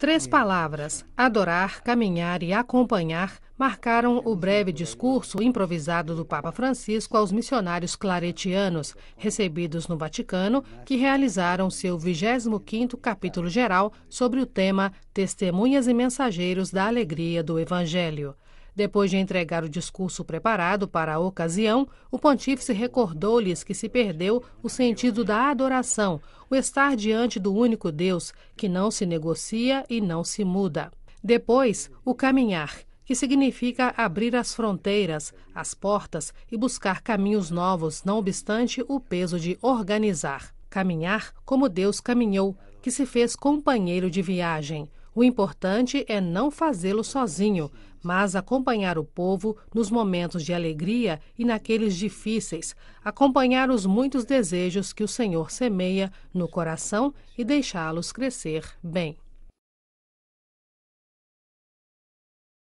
Três palavras, adorar, caminhar e acompanhar, marcaram o breve discurso improvisado do Papa Francisco aos missionários claretianos, recebidos no Vaticano, que realizaram seu 25º capítulo geral sobre o tema Testemunhas e Mensageiros da Alegria do Evangelho. Depois de entregar o discurso preparado para a ocasião, o pontífice recordou-lhes que se perdeu o sentido da adoração, o estar diante do único Deus, que não se negocia e não se muda. Depois, o caminhar, que significa abrir as fronteiras, as portas e buscar caminhos novos, não obstante o peso de organizar. Caminhar como Deus caminhou, que se fez companheiro de viagem o importante é não fazê-lo sozinho, mas acompanhar o povo nos momentos de alegria e naqueles difíceis, acompanhar os muitos desejos que o Senhor semeia no coração e deixá-los crescer bem.